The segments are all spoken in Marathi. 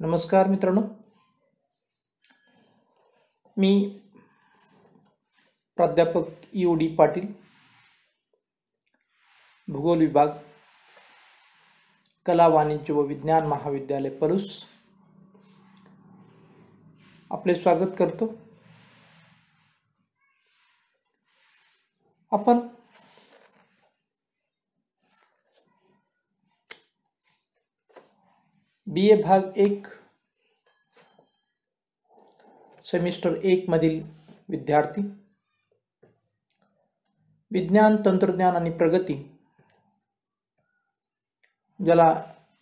नमस्कार मित्रांनो मी प्राध्यापक यू डी पाटील भूगोल विभाग कला वाणिज्य व विज्ञान महाविद्यालय पलूस आपले स्वागत करतो आपण बी ए भाग एक सेमिस्टर एकमधील विद्यार्थी विज्ञान तंत्रज्ञान आणि प्रगती ज्याला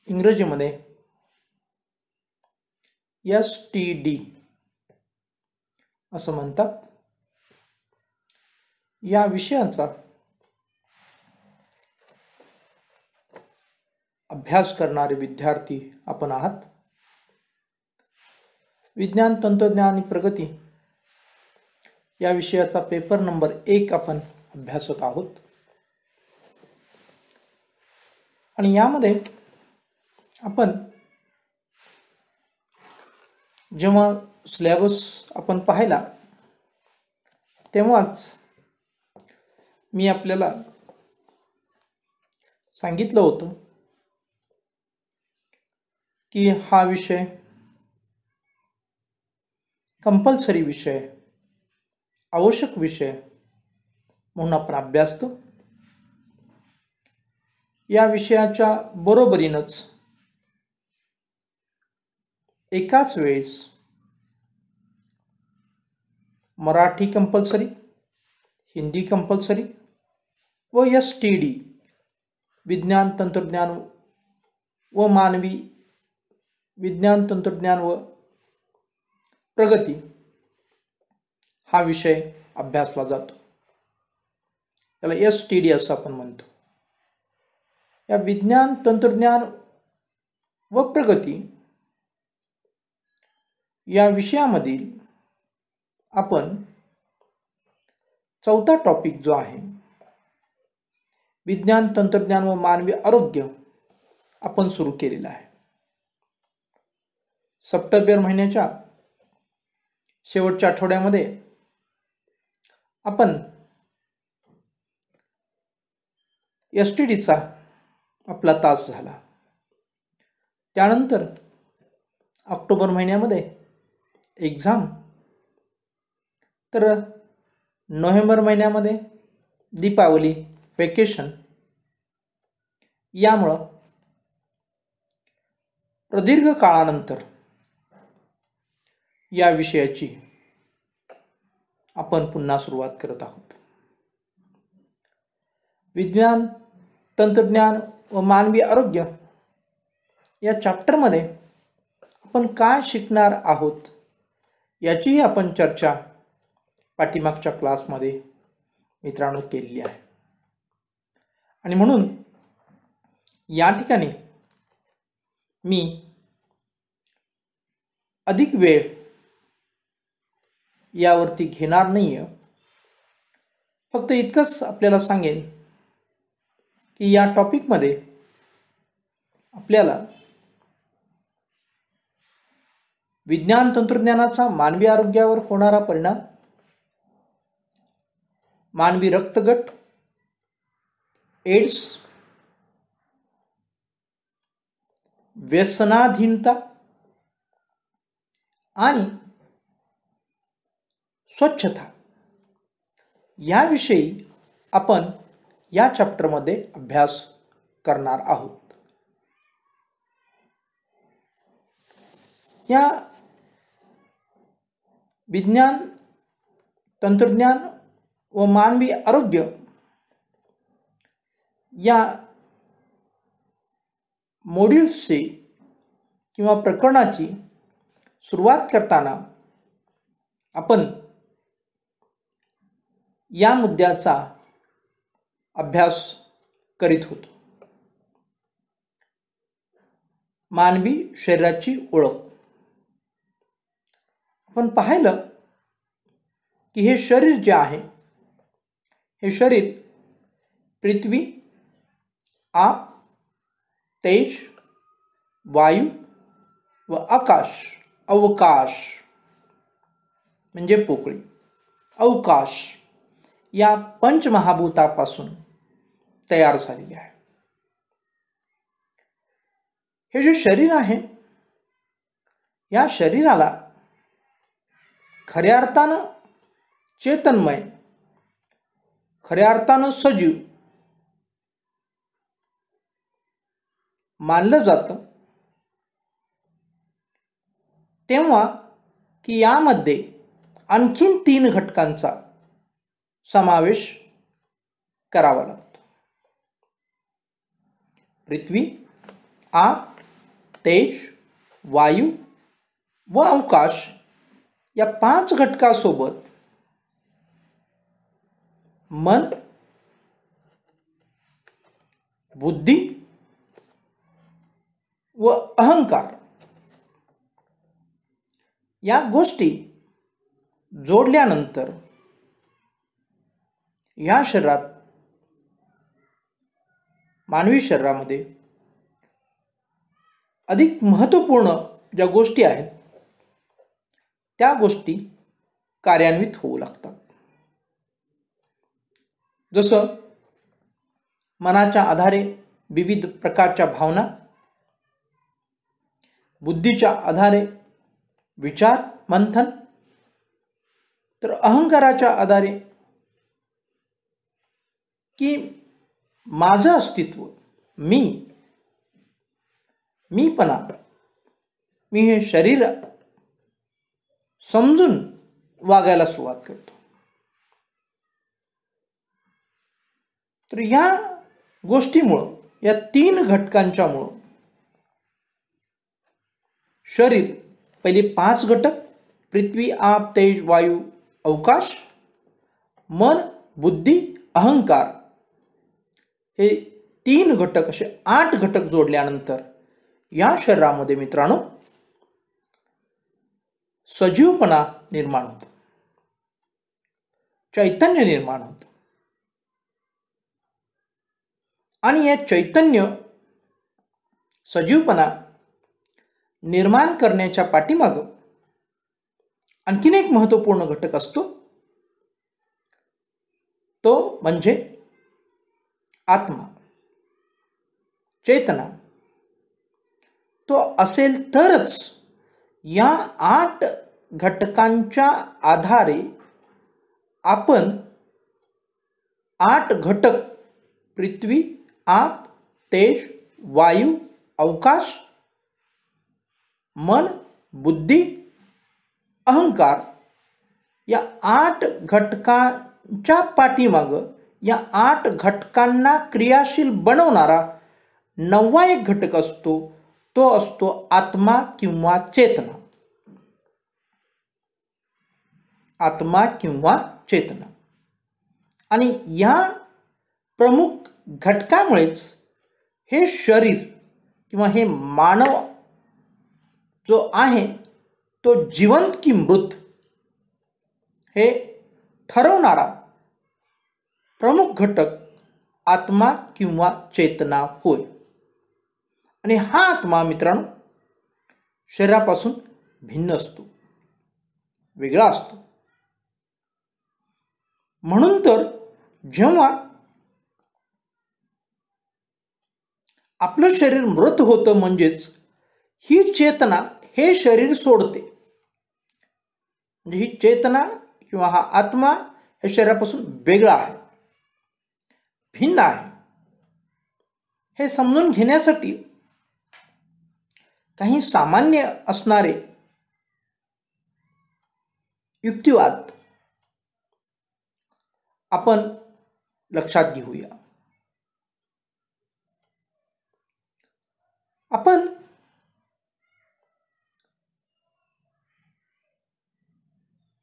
इंग्रजीमध्ये एस टी डी असं म्हणतात या विषयांचा अभ्यास करणारे विद्यार्थी आपण आहात विज्ञान तंत्रज्ञान आणि प्रगती या विषयाचा पेपर नंबर एक आपण अभ्यासत आहोत आणि यामध्ये आपण जेव्हा सिलेबस आपण पाहिला तेव्हाच मी आपल्याला सांगितलं होतं की हा विषय कंपल्सरी विषय आवश्यक विषय म्हणून आपण अभ्यासतो या विषयाच्या बरोबरीनच एकाच वेळेस मराठी कंपल्सरी हिंदी कंपल्सरी व एस टी डी विज्ञान तंत्रज्ञान व मानवी विज्ञान तंत्रज्ञान व प्रगती हा विषय अभ्यासला जातो त्याला एस टी डी असं आपण म्हणतो या विज्ञान तंत्रज्ञान व प्रगती या विषयामधील आपण चौथा टॉपिक जो आहे विज्ञान तंत्रज्ञान व मानवी आरोग्य आपण सुरू केलेला आहे सप्टेंबर महिन्याच्या शेवटच्या आठवड्यामध्ये आपण एस टी डीचा आपला तास झाला त्यानंतर ऑक्टोबर महिन्यामध्ये एक्झाम तर नोव्हेंबर महिन्यामध्ये दीपावली वेकेशन यामुळं प्रदीर्घ काळानंतर या विषयाची आपण पुन्हा सुरुवात करत आहोत विज्ञान तंत्रज्ञान व मानवी आरोग्य या चॅप्टरमध्ये आपण काय शिकणार आहोत याचीही आपण चर्चा पाठीमागच्या क्लासमध्ये मित्रांनो केलेली आहे आणि म्हणून या ठिकाणी मी अधिक वेळ यावरती घेणार नाही आहे फक्त इतकंच आपल्याला सांगेन की या टॉपिकमध्ये आपल्याला विज्ञान तंत्रज्ञानाचा मानवी आरोग्यावर होणारा परिणाम मानवी रक्तगट एड्स व्यसनाधीनता आणि स्वच्छता याविषयी आपण या चॅप्टरमध्ये अभ्यास करणार आहोत या विज्ञान तंत्रज्ञान व मानवी आरोग्य या मॉड्यूल्सची किंवा प्रकरणाची सुरुवात करताना आपण या मुद्द्याचा अभ्यास करीत होतो मानवी शरीराची ओळख आपण पाहिलं की हे शरीर जे आहे हे शरीर पृथ्वी आप तेज वायू व आकाश अवकाश म्हणजे पोकळी अवकाश या पंचमहाभूतापासून तयार झालेली आहे हे जे शरीर आहे या शरीराला खऱ्या अर्थानं चेतनमय खऱ्या अर्थानं सजीव मानलं जातं तेव्हा की यामध्ये आणखीन तीन घटकांचा समावेश करावा लागतो पृथ्वी आप तेज वायू व अवकाश या पाच घटकासोबत मन बुद्धी व अहंकार या गोष्टी जोडल्यानंतर या शरीरात मानवी शरीरामध्ये अधिक महत्त्वपूर्ण ज्या गोष्टी आहेत त्या गोष्टी कार्यान्वित होऊ लागतात जसं मनाच्या आधारे विविध प्रकारच्या भावना बुद्धीच्या आधारे विचार मंथन तर अहंकाराच्या आधारे की माझं अस्तित्व मी मीपणा मी हे शरीर समजून वागायला सुरुवात करतो तर या गोष्टीमुळं या तीन घटकांच्यामुळं शरीर पहिले पाच घटक पृथ्वी आप तेज वायू अवकाश मन बुद्धी अहंकार हे तीन घटक असे आठ घटक जोडल्यानंतर या शरीरामध्ये मित्रांनो सजीवपणा निर्माण होतो चैतन्य निर्माण होत आणि या चैतन्य सजीवपणा निर्माण करण्याच्या पाठीमाग आणखीन एक महत्वपूर्ण घटक असतो तो म्हणजे आत्मा चेतना तो असेल तरच या आठ घटकांच्या आधारे आपण आठ घटक पृथ्वी आप तेज वायू अवकाश मन बुद्धी अहंकार या आठ घटकांच्या पाठीमागं या आठ घटकांना क्रियाशील बनवणारा नववा एक घटक असतो तो असतो आत्मा किंवा चेतना आत्मा किंवा चेतना आणि या प्रमुख घटकामुळेच हे शरीर किंवा हे मानव जो आहे तो जिवंत की मृत हे ठरवणारा प्रमुख घटक आत्मा किंवा चेतना होय आणि हा आत्मा मित्रांनो शरीरापासून भिन्न असतो वेगळा असतो म्हणून तर जेव्हा आपलं शरीर मृत होतं म्हणजेच ही चेतना हे शरीर सोडते म्हणजे ही चेतना किंवा हा आत्मा हे शरीरापासून वेगळा आहे भिन्न आहे हे समजून घेण्यासाठी काही सामान्य असणारे युक्तिवाद आपण लक्षात घेऊया आपण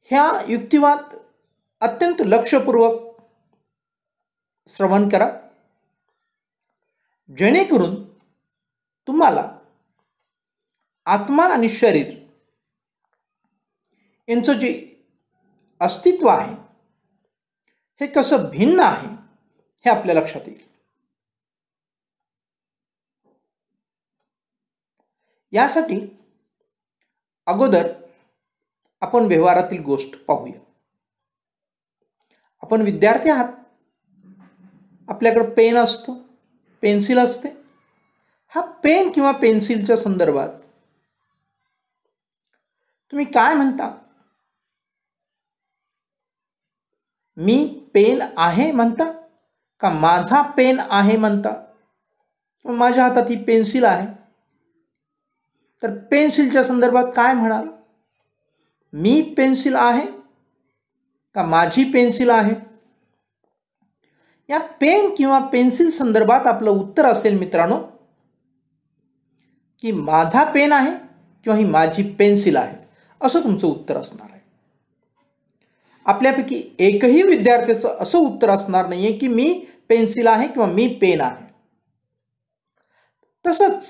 ह्या युक्तिवाद अत्यंत लक्षपूर्वक श्रवण करा जेणेकरून तुम्हाला आत्मा आणि शरीर यांचं जे अस्तित्व आहे हे कसं भिन्न आहे हे आपल्या लक्षात येईल यासाठी अगोदर आपण व्यवहारातील गोष्ट पाहूया आपण विद्यार्थी आहात आपल्याकडं पेन असतो पेन्सिल असते हा पेन किंवा पेन्सिलच्या संदर्भात तुम्ही काय म्हणता मी पेन आहे म्हणता का माझा पेन आहे म्हणता माझ्या हातात ही पेन्सिल आहे तर पेन्सिलच्या संदर्भात काय म्हणाल मी पेन्सिल आहे का माझी पेन्सिल आहे या पेन किंवा पेन्सिल संदर्भात आपलं उत्तर असेल मित्रांनो की माझा पेन आहे किंवा ही माझी पेन्सिल आहे असं तुमचं उत्तर असणार आहे आपल्यापैकी एकही विद्यार्थ्याचं असं उत्तर असणार नाही की मी पेन्सिल आहे किंवा मी पेन आहे तसंच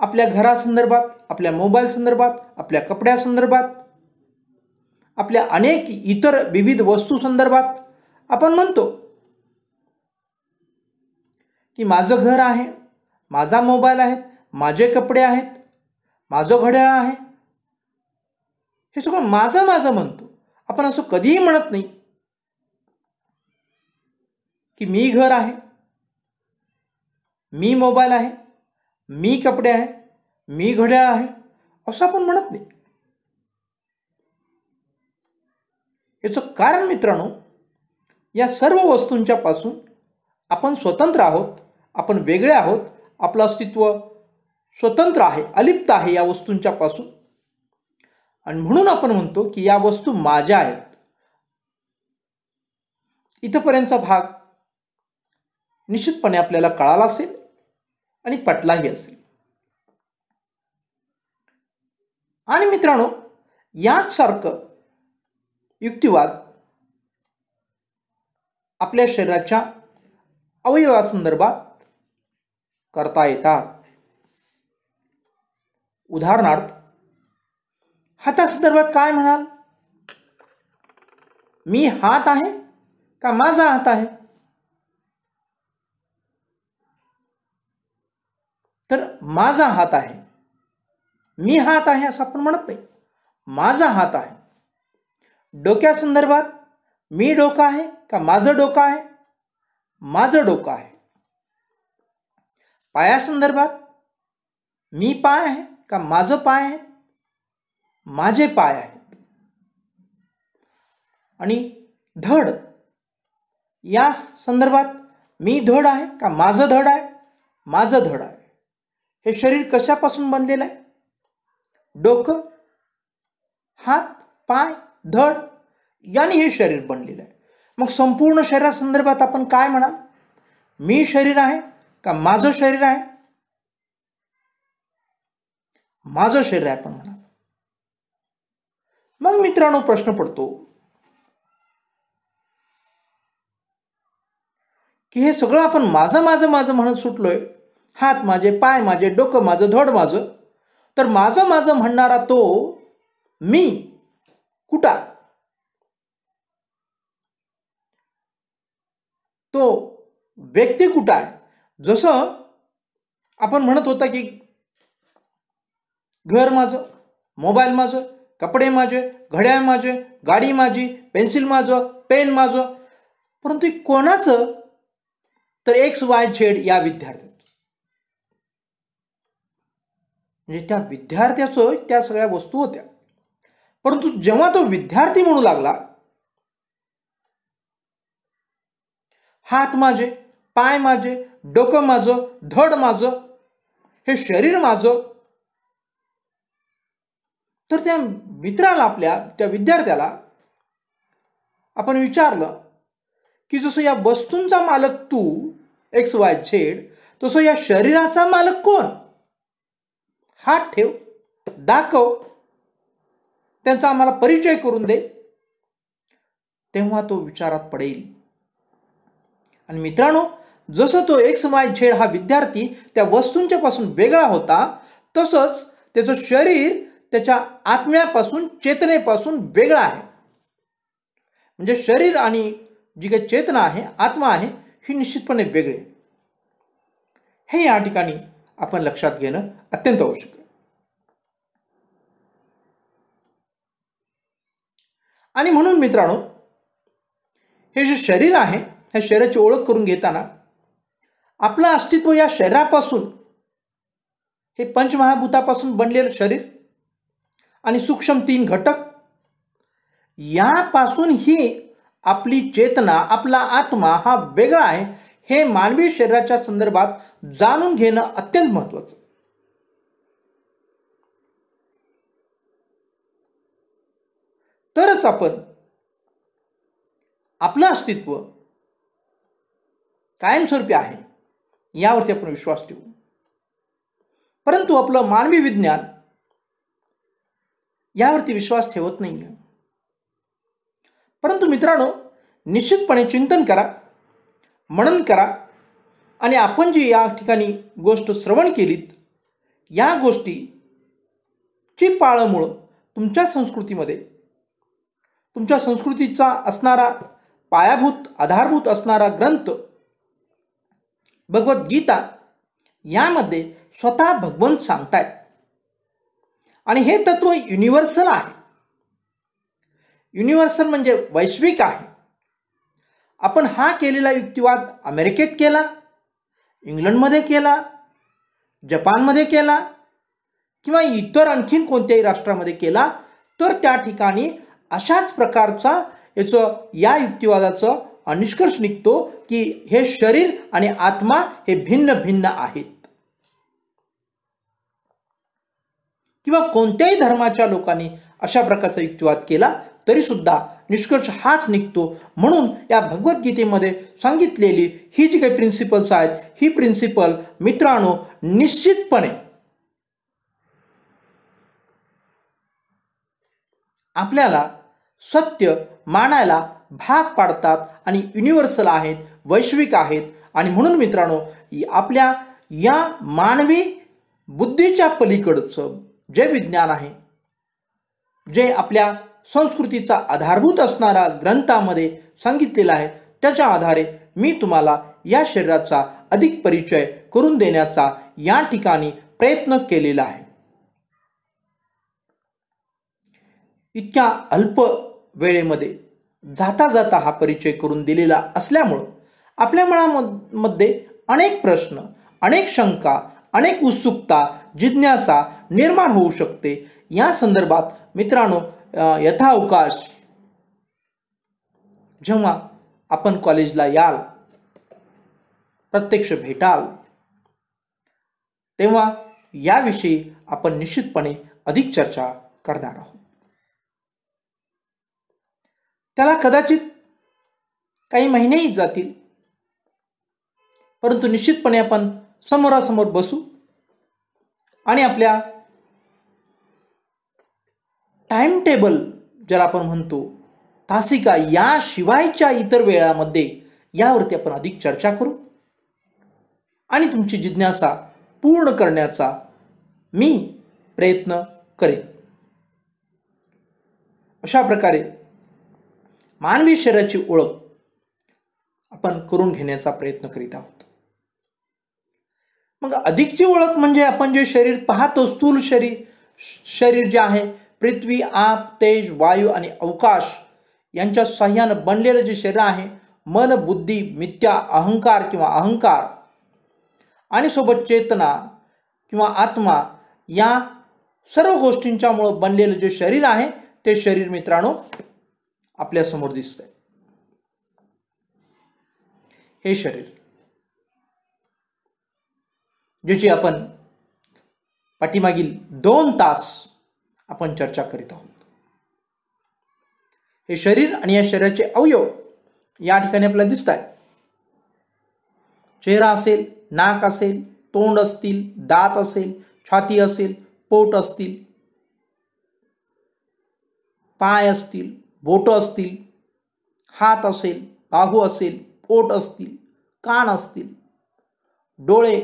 आपल्या घरासंदर्भात आपल्या मोबाईल संदर्भात आपल्या कपड्यासंदर्भात आपल्या अनेक इतर विविध वस्तू संदर्भात आपण म्हणतो की माझं घर आहे माझा मोबाईल आहे माझे कपडे आहेत माझं घड्याळ आहे हे सगळं माझं माझं म्हणतो आपण असं कधीही म्हणत नाही की मी घर आहे मी मोबाईल आहे मी कपडे आहे मी घड्याळ आहे असं आपण म्हणत नाही याचं कारण मित्रांनो या सर्व वस्तूंच्या पासून आपण स्वतंत्र आहोत आपण वेगळे आहोत आपलं अस्तित्व स्वतंत्र आहे अलिप्त आहे या वस्तूंच्या पासून आणि म्हणून आपण म्हणतो की या वस्तू माझ्या आहेत इथंपर्यंतचा भाग निश्चितपणे आपल्याला कळाला असेल आणि पटलाही असेल आणि मित्रांनो याचसारखं युक्तिवाद आपल्या शरीराच्या अवयवासंदर्भात करता येतात उदाहरणार्थ संदर्भात काय म्हणाल मी हात आहे का माझा हात आहे तर माझा हात आहे मी हात आहे असं आपण म्हणत नाही माझा हात आहे डोक्यासंदर्भात मी डोकं आहे का माझं डोकं आहे माझं डोकं आहे पायासंदर्भात मी पाय आहे का माझं पाय आहे माझे पाय आहे आणि धड या संदर्भात मी धड आहे का माझं धड आहे माझं धड आहे हे शरीर कशापासून बनलेलं आहे डोकं हात पाय धड याने हे शरीर बनलेलं आहे मग संपूर्ण शरीरासंदर्भात आपण काय म्हणाल मी शरीर आहे का माझं शरीर आहे माझं शरीर आहे आपण म्हणा मग मित्रांनो प्रश्न पडतो की हे सगळं आपण माझं माझं माझं म्हणत सुटलोय हात माझे पाय माझे डोकं माझं धड माझं तर माझं माझं म्हणणारा तो मी कुठा तो व्यक्ती कुठा आहे जसं आपण म्हणत होता की घर माझं मोबाईल माझं कपडे माझे घड्याळ माझे गाडी माझी पेन्सिल माझं पेन माझं परंतु कोणाचं तर एक्स वाय झेड या विद्यार्थ्याचं म्हणजे त्या विद्यार्थ्याचं त्या सगळ्या वस्तू होत्या परंतु जेव्हा तो विद्यार्थी म्हणू लागला हात माझे पाय माझे डोकं माझं धड माझं हे शरीर माझं तर त्या मित्राला आपल्या त्या विद्यार्थ्याला आपण विचारलं की जसं या वस्तूंचा मालक तू एक्स वाय झेड तसं या शरीराचा मालक कोण हात ठेव दाखव त्यांचा आम्हाला परिचय करून दे तेव्हा तो विचारात पडेल आणि मित्रांनो जसं तो एक्स वाय झेड हा विद्यार्थी त्या वस्तूंच्या पासून वेगळा होता तसंच त्याचं शरीर त्याच्या आत्म्यापासून चेतनेपासून वेगळा आहे म्हणजे शरीर आणि जी काही चेतना आहे आत्मा आहे ही निश्चितपणे वेगळी हे या ठिकाणी आपण लक्षात घेणं अत्यंत आवश्यक आहे आणि म्हणून मित्रांनो हे जे शरीर आहे ह्या शरीराची ओळख करून घेताना आपलं अस्तित्व या शरीरापासून हे पंचमहाभूतापासून बनलेलं शरीर आणि सूक्ष्म तीन घटक यापासून ही आपली चेतना आपला आत्मा हा वेगळा आहे हे मानवी शरीराच्या संदर्भात जाणून घेणं अत्यंत महत्वाचं तरच आपण आपलं अस्तित्व कायमस्वरूपी आहे यावरती आपण विश्वास ठेवू परंतु आपलं मानवी विज्ञान यावरती विश्वास ठेवत नाही परंतु मित्रांनो निश्चितपणे चिंतन करा मनन करा आणि आपण जी या ठिकाणी गोष्ट श्रवण केलीत या गोष्टीची पाळंमुळं तुमच्या संस्कृतीमध्ये तुमच्या संस्कृतीचा असणारा पायाभूत आधारभूत असणारा ग्रंथ भगवद्गीता यामध्ये स्वतः भगवंत सांगतायत आणि हे तत्व युनिव्हर्सल आहे युनिव्हर्सल म्हणजे वैश्विक आहे आपण हा केलेला युक्तिवाद अमेरिकेत केला इंग्लंडमध्ये केला जपानमध्ये केला किंवा इतर आणखीन कोणत्याही राष्ट्रामध्ये केला तर त्या ठिकाणी अशाच प्रकारचा याचं या युक्तिवादाचं निष्कर्ष निघतो की हे शरीर आणि आत्मा हे भिन्न भिन्न आहेत किंवा कोणत्याही धर्माच्या लोकांनी अशा प्रकारचा युक्तिवाद केला तरी सुद्धा निष्कर्ष हाच निघतो म्हणून या भगवद्गीतेमध्ये सांगितलेली ही जी काही प्रिन्सिपल्स आहेत ही प्रिन्सिपल मित्रांनो निश्चितपणे आपल्याला सत्य मानायला भाग पाडतात आणि युनिव्हर्सल आहेत वैश्विक आहेत आणि म्हणून मित्रांनो आपल्या या मानवी बुद्धीच्या पलीकडचं जे विज्ञान आहे जे आपल्या संस्कृतीचा आधारभूत असणारा ग्रंथामध्ये सांगितलेला आहे त्याच्या आधारे मी तुम्हाला या शरीराचा अधिक परिचय करून देण्याचा या ठिकाणी प्रयत्न केलेला आहे इतक्या अल्प वेळेमध्ये जाता जाता हा परिचय करून दिलेला असल्यामुळं आपल्या मनामध्ये अनेक प्रश्न अनेक शंका अनेक उत्सुकता जिज्ञासा निर्माण होऊ शकते या संदर्भात मित्रांनो यथावकाश जेव्हा आपण कॉलेजला याल प्रत्यक्ष भेटाल तेव्हा याविषयी आपण निश्चितपणे अधिक चर्चा करणार आहोत त्याला कदाचित काही महिनेही जातील परंतु निश्चितपणे आपण समोरासमोर बसू आणि आपल्या टाइम टेबल ज्याला आपण म्हणतो तासिका याशिवायच्या इतर वेळामध्ये यावरती आपण अधिक चर्चा करू आणि तुमची जिज्ञासा पूर्ण करण्याचा मी प्रयत्न करेन अशा प्रकारे मानवी शरीराची ओळख आपण करून घेण्याचा प्रयत्न करीत आहोत मग अधिकची ओळख म्हणजे आपण जे शरीर पाहतो स्थूल शरीर शरीर जे आहे पृथ्वी आप तेज वायू आणि अवकाश यांच्या सहाय्याने बनलेलं जे शरीर आहे मन बुद्धी मिथ्या अहंकार किंवा अहंकार आणि सोबत चेतना किंवा आत्मा या सर्व गोष्टींच्यामुळं बनलेलं जे शरीर आहे ते शरीर मित्रांनो आपल्यासमोर दिसत आहे हे शरीर ज्याची आपण पाठीमागील दोन तास आपण चर्चा करीत आहोत हे शरीर आणि या शरीराचे अवयव या ठिकाणी आपल्याला दिसत आहे चेहरा असेल नाक असेल तोंड असतील दात असेल छाती असेल पोट असतील पाय असतील बोट असतील हात असेल बाहू असेल पोट असतील कान असतील डोळे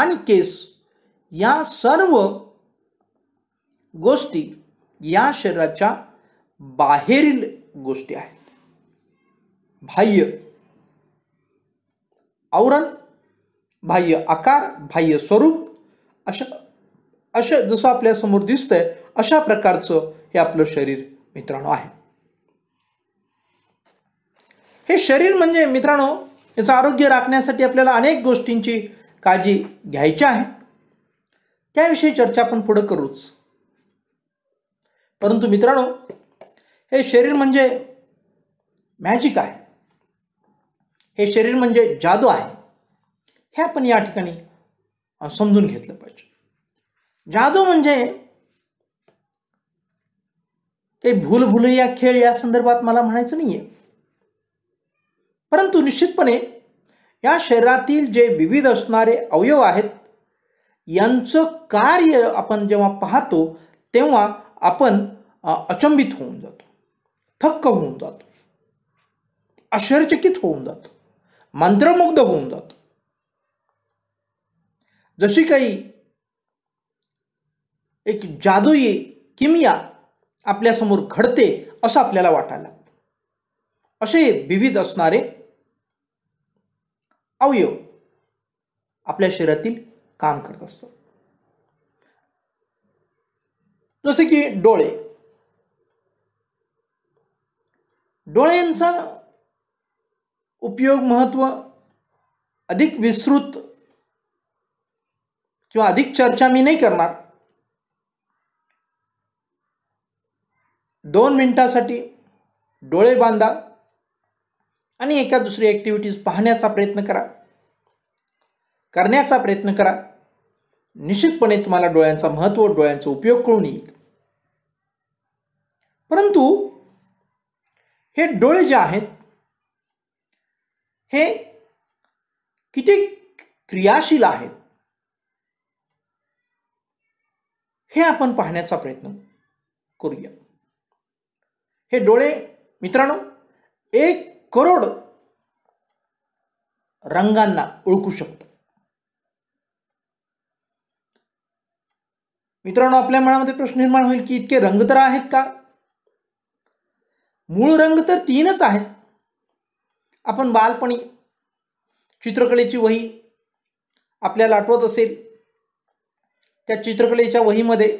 आणि केस या सर्व गोष्टी या शरीराच्या बाहेरील गोष्टी आहेत बाह्य आवरण बाह्य आकार बाह्य स्वरूप अशा अशा जसं आपल्यासमोर दिसतंय अशा प्रकारचं हे आपलं शरीर मित्रांनो आहे हे शरीर म्हणजे मित्रांनो याचं आरोग्य राखण्यासाठी आपल्याला अनेक गोष्टींची काळजी घ्यायची आहे त्याविषयी चर्चा आपण पुढं करूच परंतु मित्रांनो हे शरीर म्हणजे मॅजिक आहे हे शरीर म्हणजे जादू आहे हे आपण या ठिकाणी समजून घेतलं पाहिजे जादू म्हणजे काही भूलभुलैया खेळ या संदर्भात मला म्हणायचं नाही आहे परंतु निश्चितपणे या शरीरातील जे विविध असणारे अवयव आहेत यांचं कार्य आपण जेव्हा पाहतो तेव्हा आपण अचंबित होऊन जातो थक्क होऊन जातो आश्चर्यचकित होऊन जातो मंत्रमुग्ध होऊन जातो जशी काही एक जादुई किमिया आपल्यासमोर घडते असं आपल्याला वाटायला लागतं असे विविध असणारे अवयव आपल्या शरीरातील काम करत असतो जसे की डोळे डोळ्यांचा उपयोग महत्व अधिक विस्तृत किंवा अधिक चर्चा मी नाही करणार दोन मिनटासाठी डोळे बांधा आणि एका दुसरी ॲक्टिव्हिटीज पाहण्याचा प्रयत्न करा करण्याचा प्रयत्न करा निश्चितपणे तुम्हाला डोळ्यांचा महत्त्व डोळ्यांचा उपयोग कळून येईल परंतु हे डोळे जे आहेत हे किती क्रियाशील आहेत हे आपण पाहण्याचा प्रयत्न करूया हे डोळे मित्रांनो एक करोड रंगांना ओळखू शकतो मित्रांनो आपल्या मनामध्ये प्रश्न निर्माण होईल की इतके रंग तर आहेत का मूळ रंग तर तीनच आहेत आपण बालपणी चित्रकलेची वही आपल्याला आठवत असेल त्या चित्रकलेच्या वहीमध्ये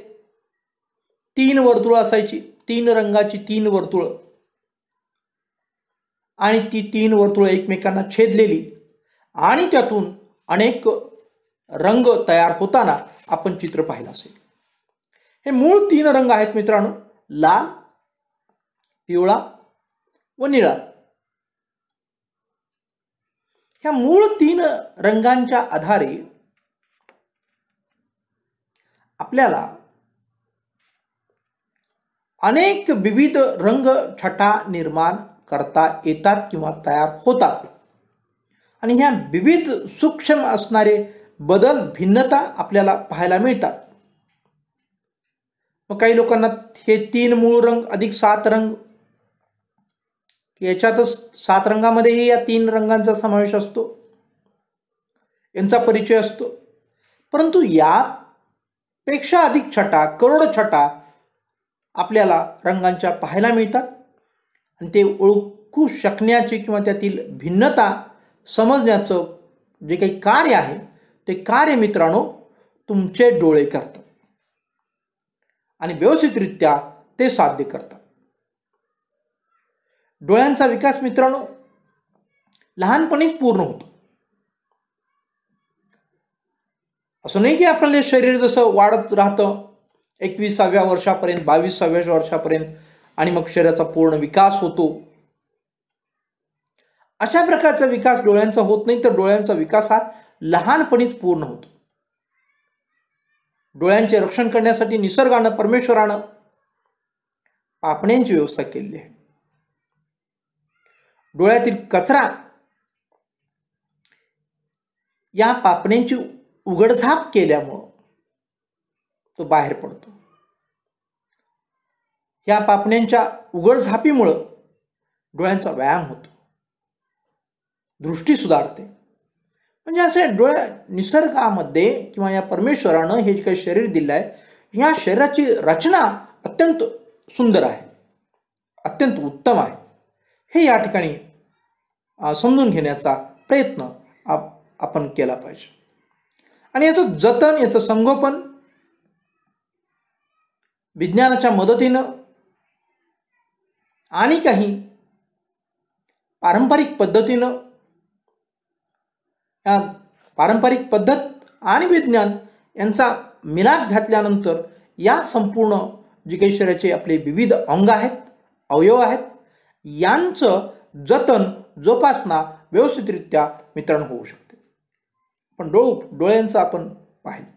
तीन वर्तुळ असायची तीन रंगाची तीन वर्तुळ आणि ती तीन वर्तुळ एकमेकांना छेदलेली आणि त्यातून अनेक रंग तयार होताना आपण चित्र पाहिलं असेल हे मूळ तीन रंग आहेत मित्रांनो लाल पिवळा व निळा ह्या मूळ तीन रंगांच्या आधारे आपल्याला अनेक विविध रंग छटा निर्माण करता येतात किंवा तयार होतात आणि ह्या विविध सूक्ष्म असणारे बदल भिन्नता आपल्याला पाहायला मिळतात मग काही लोकांना हे तीन मूळ रंग अधिक सात रंग याच्यातच सात रंगामध्येही या तीन रंगांचा समावेश असतो यांचा परिचय असतो परंतु यापेक्षा अधिक छटा करोड छटा आपल्याला रंगांच्या पाहायला मिळतात आणि ते ओळखू शकण्याचे किंवा त्यातील भिन्नता समजण्याचं जे काही कार्य आहे ते कार्य मित्रांनो तुमचे डोळे करतात आणि व्यवस्थितरित्या ते साध्य करतात डोळ्यांचा विकास मित्रांनो लहानपणीच पूर्ण होतो असं नाही की आपल्याला शरीर जसं वाढत राहतं एकविसाव्या वर्षापर्यंत बावीसाव्या वर्षापर्यंत आणि मग शरीराचा पूर्ण विकास होतो अशा प्रकारचा विकास डोळ्यांचा होत नाही तर डोळ्यांचा विकास हा लहानपणीच पूर्ण होतो डोळ्यांचे रक्षण करण्यासाठी निसर्गानं परमेश्वरानं पापण्यांची व्यवस्था केली आहे डोळ्यातील कचरा या पापण्यांची उघडझाप केल्यामुळं तो बाहेर पडतो या पापण्यांच्या उघड झापीमुळं डोळ्यांचा व्यायाम होतो दृष्टी सुधारते म्हणजे असे डोळ्या निसर्गामध्ये किंवा या परमेश्वरानं हे जे काही शरीर दिलं आहे या शरीराची रचना अत्यंत सुंदर आहे अत्यंत उत्तम आहे हे या ठिकाणी समजून घेण्याचा प्रयत्न आप आपण केला पाहिजे आणि याचं जतन याचं संगोपन विज्ञानाच्या मदतीनं आणि काही पारंपरिक पद्धतीनं या पारंपरिक पद्धत आणि विज्ञान यांचा मिलाप घातल्यानंतर या संपूर्ण जी आपले विविध अंग आहेत अवयव आहेत यांचं जतन जोपासना व्यवस्थितरित्या मित्रांनो होऊ शकते पण डोळ डोळ्यांचं आपण पाहिलं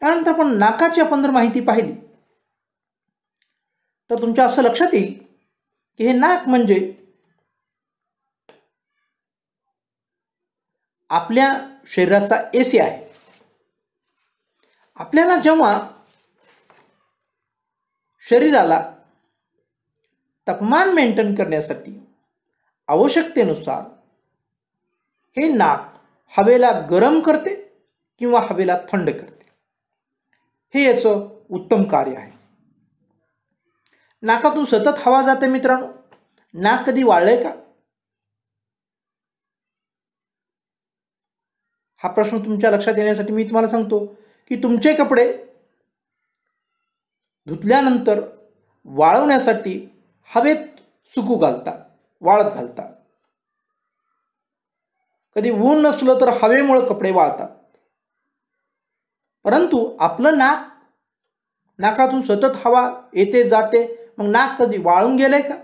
त्यानंतर आपण नाकाची आपण जर माहिती पाहिली तर तुमच्या असं लक्षात येईल की हे नाक म्हणजे आपल्या शरीराचा एसी आहे आपल्याला जेव्हा शरीराला तापमान मेंटेन करण्यासाठी आवश्यकतेनुसार हे नाक हवेला गरम करते किंवा हवेला थंड करते हे याचं उत्तम कार्य आहे नाकातून सतत हवा जाते मित्रांनो नाक कधी वाळलंय का हा प्रश्न तुमच्या लक्षात येण्यासाठी मी तुम्हाला सांगतो की तुमचे कपडे धुतल्यानंतर वाळवण्यासाठी हवेत सुकू घालता वाळत घालता कधी ऊन नसलं तर हवेमुळे कपडे वाळतात परंतु आपलं नाक नाकातून सतत हवा येते जाते मग नाक कधी वाळून गेले का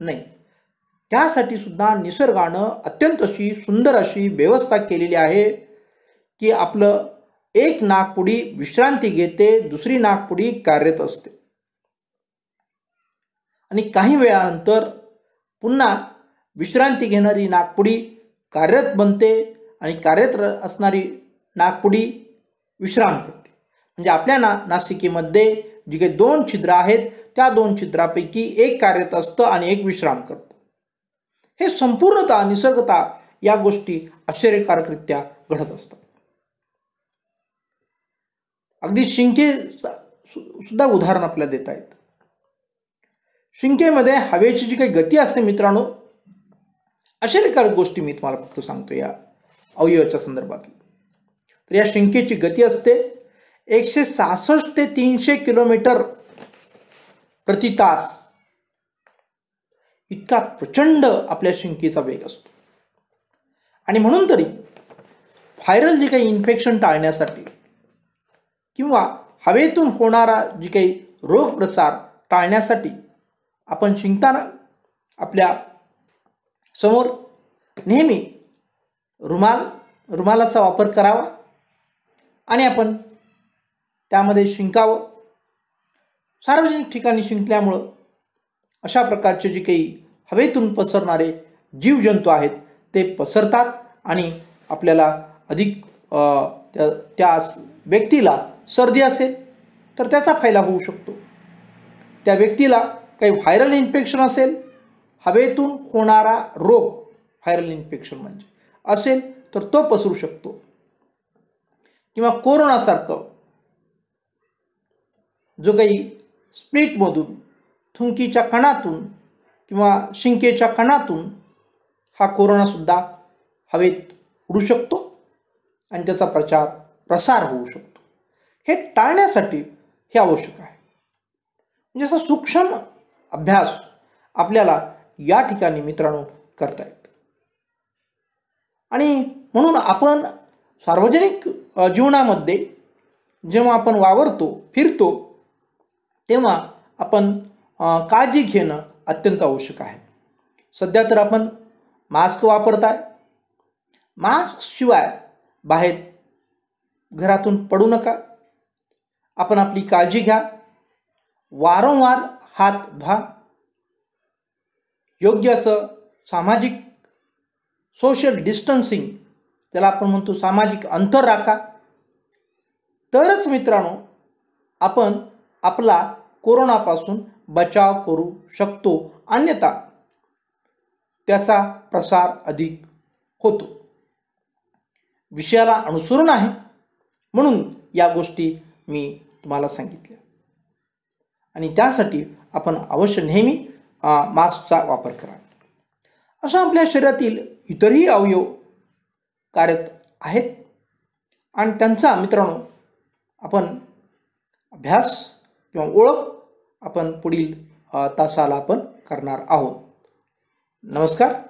नाही त्यासाठी सुद्धा निसर्गानं अत्यंत अशी सुंदर अशी व्यवस्था केलेली आहे की आपलं एक नागपुडी विश्रांती घेते दुसरी नागपुडी कार्यरत असते आणि काही वेळानंतर पुन्हा विश्रांती घेणारी नागपुडी कार्यरत बनते आणि कार्यरत असणारी नागपुडी विश्राम करते म्हणजे आपल्या ना नासिकेमध्ये जी काही दोन छिद्र आहेत त्या दोन छिद्रापैकी एक कार्यरत असतं आणि एक विश्राम करतं हे संपूर्णता निसर्गता या गोष्टी आश्चर्यकारकरित्या घडत असतात अगदी शिंके सुद्धा उदाहरण आपल्याला देता येत शिंकेमध्ये हवेची जी काही गती असते मित्रांनो आश्चर्यकारक गोष्टी मी तुम्हाला फक्त सांगतो या अवयवाच्या संदर्भात तर या शिंकेची गती असते एकशे सहासष्ट ते तीनशे किलोमीटर प्रति तास इतका प्रचंड आपल्या शिंकीचा वेग असतो आणि म्हणून तरी व्हायरल जे काही इन्फेक्शन टाळण्यासाठी किंवा हवेतून होणारा जी काही रोगप्रसार टाळण्यासाठी आपण शिंकताना आपल्या समोर नेहमी रुमाल रुमालाचा वापर करावा आणि आपण त्यामध्ये शिंकावं सार्वजनिक ठिकाणी शिंकल्यामुळं अशा प्रकारचे जे काही हवेतून पसरणारे जीवजंतू आहेत ते पसरतात आणि आपल्याला अधिक त्या त्या व्यक्तीला सर्दी असेल तर त्याचा फायदा होऊ शकतो त्या व्यक्तीला काही व्हायरल इन्फेक्शन असेल हवेतून होणारा रोग व्हायरल इन्फेक्शन म्हणजे असेल तर तो पसरू शकतो किंवा कोरोनासारखं जो काही स्प्लिटमधून थुंकीच्या कणातून किंवा शिंकेच्या कणातून हा कोरोनासुद्धा हवेत उडू शकतो आणि त्याचा प्रचार प्रसार होऊ शकतो हे टाळण्यासाठी हे आवश्यक आहे म्हणजे असा सूक्ष्म अभ्यास आपल्याला या ठिकाणी मित्रांनो करता येत आणि म्हणून आपण सार्वजनिक जीवनामध्ये जेव्हा आपण वावरतो फिरतो तेव्हा आपण काळजी घेणं अत्यंत आवश्यक आहे सध्या तर आपण मास्क वापरत आहे मास्कशिवाय बाहेर घरातून पडू नका आपण आपली काळजी घ्या वारंवार हात धुवा योग्य असं सामाजिक सोशल डिस्टन्सिंग त्याला आपण म्हणतो सामाजिक अंतर राखा तरच मित्रांनो आपण आपला कोरोनापासून बचाव करू शकतो अन्यथा त्याचा प्रसार अधिक होतो विषयाला अनुसरून आहे म्हणून या गोष्टी मी तुम्हाला सांगितल्या आणि त्यासाठी आपण अवश्य नेहमी मास्कचा वापर करा असं आपल्या शरीरातील इतरही अवयव कार्यत आहेत आणि त्यांचा मित्रांनो आपण अभ्यास किंवा ओळख आपण पुढील तासाला आपण करणार आहोत नमस्कार